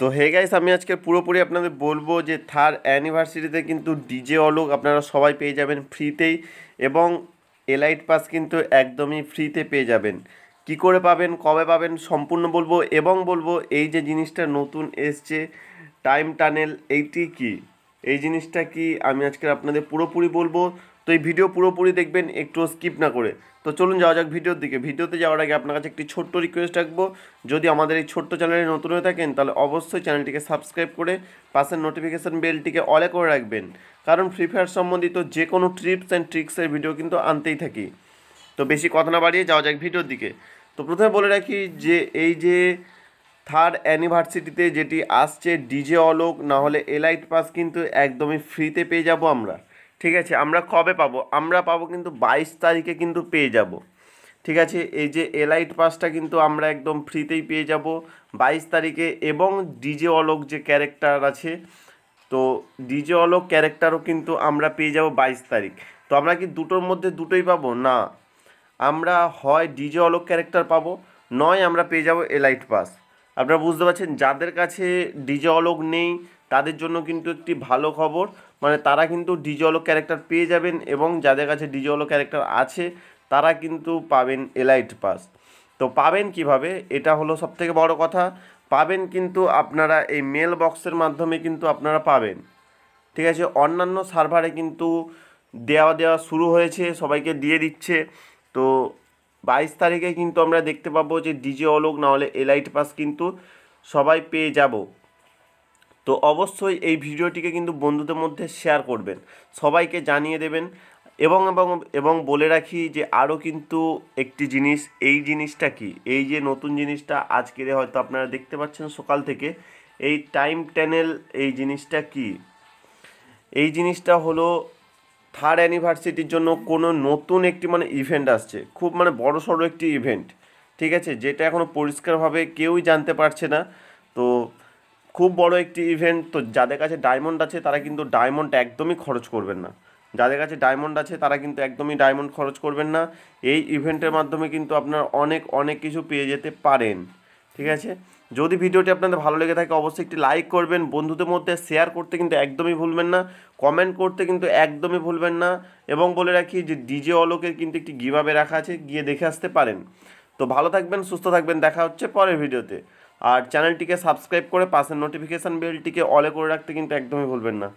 তো hey guys আমি আজকে পুরোপুরি আপনাদের বলবো যে থার অ্যানিভার্সিটিতে কিন্তু ডিজে অলোক আপনারা সবাই পেয়ে যাবেন ফ্রিতেই এবং এলাইট পাস কিন্তু একদমই ফ্রিতে পেয়ে যাবেন কি করে পাবেন কবে পাবেন সম্পূর্ণ বলবো এবং বলবো এই যে জিনিসটা নতুন এসছে টাইম টানেল এইটি কী এই জিনিসটা কি আমি আজকে আপনাদের পুরোপুরি বলবো তো এই ভিডিও পুরোপুরি দেখবেন একটু স্কিপ না করে তো চলুন যাওয়া যাক ভিডিওর দিকে ভিডিওতে যাওয়ার আগে আপনার কাছে একটি ছোট্ট রিকোয়েস্ট রাখবো যদি আমাদের এই ছোট্ট চ্যানেলে নতুন হয়ে থাকেন তাহলে অবশ্যই চ্যানেলটিকে সাবস্ক্রাইব করে পাশের নোটিফিকেশান বেলটিকে অলে করে রাখবেন কারণ ফ্রি ফায়ার সম্বন্ধিত যে কোনো ট্রিপস অ্যান্ড ট্রিক্সের ভিডিও কিন্তু আনতেই থাকি তো বেশি কথা না বাড়িয়ে যাওয়া যাক ভিডিওর দিকে তো প্রথমে বলে রাখি যে এই যে থার্ড অ্যানিভার্সিটিতে যেটি আসছে ডিজে অলোক নাহলে এলাইট পাস কিন্তু একদমই ফ্রিতে পেয়ে যাব আমরা ঠিক আছে আমরা কবে পাবো আমরা পাবো কিন্তু বাইশ তারিখে কিন্তু পেয়ে যাব ঠিক আছে এই যে এলাইট পাসটা কিন্তু আমরা একদম ফ্রিতেই পেয়ে যাব বাইশ তারিখে এবং ডিজে অলোক যে ক্যারেক্টার আছে তো ডিজে অলোক ক্যারেক্টারও কিন্তু আমরা পেয়ে যাব বাইশ তারিখ তো আমরা কি দুটোর মধ্যে দুটোই পাবো না আমরা হয় ডিজে অলোক ক্যারেক্টার পাবো নয় আমরা পেয়ে যাব এলাইট পাস আপনারা বুঝতে পারছেন যাদের কাছে ডিজলক নেই তাদের জন্য কিন্তু একটি ভালো খবর মানে তারা কিন্তু অলক ক্যারেক্টার পেয়ে যাবেন এবং যাদের কাছে ডিজলক ক্যারেক্টার আছে তারা কিন্তু পাবেন এলাইট পাস তো পাবেন কিভাবে এটা হলো সবথেকে বড় কথা পাবেন কিন্তু আপনারা এই মেল বক্সের মাধ্যমে কিন্তু আপনারা পাবেন ঠিক আছে অন্যান্য সার্ভারে কিন্তু দেওয়া দেওয়া শুরু হয়েছে সবাইকে দিয়ে দিচ্ছে তো বাইশ তারিখে কিন্তু আমরা দেখতে পাবো যে ডিজে অলোক নাহলে এলাইট পাস কিন্তু সবাই পেয়ে যাব তো অবশ্যই এই ভিডিওটিকে কিন্তু বন্ধুদের মধ্যে শেয়ার করবেন সবাইকে জানিয়ে দেবেন এবং এবং এবং বলে রাখি যে আরও কিন্তু একটি জিনিস এই জিনিসটা কি এই যে নতুন জিনিসটা আজকের হয়তো আপনারা দেখতে পাচ্ছেন সকাল থেকে এই টাইম ট্যানেল এই জিনিসটা কি এই জিনিসটা হলো থার্ড অ্যানিভার্সিটির জন্য কোনো নতুন একটি মানে ইভেন্ট আসছে খুব মানে বড় সড়ো একটি ইভেন্ট ঠিক আছে যেটা এখনও পরিষ্কারভাবে কেউই জানতে পারছে না তো খুব বড় একটি ইভেন্ট তো যাদের কাছে ডায়মন্ড আছে তারা কিন্তু ডায়মন্ড একদমই খরচ করবেন না যাদের কাছে ডায়মন্ড আছে তারা কিন্তু একদমই ডায়মন্ড খরচ করবেন না এই ইভেন্টের মাধ্যমে কিন্তু আপনার অনেক অনেক কিছু পেয়ে যেতে পারেন ঠিক আছে যদি ভিডিওটি আপনাদের ভালো লেগে থাকে অবশ্যই একটি লাইক করবেন বন্ধুদের মধ্যে শেয়ার করতে কিন্তু একদমই ভুলবেন না কমেন্ট করতে কিন্তু একদমই ভুলবেন না এবং বলে রাখি যে ডিজে অলোকের কিন্তু একটি গিভাবে রাখা আছে গিয়ে দেখে আসতে পারেন তো ভালো থাকবেন সুস্থ থাকবেন দেখা হচ্ছে পরের ভিডিওতে আর চ্যানেলটিকে সাবস্ক্রাইব করে পাশের নোটিফিকেশান বেলটিকে অলে করে রাখতে কিন্তু একদমই ভুলবেন না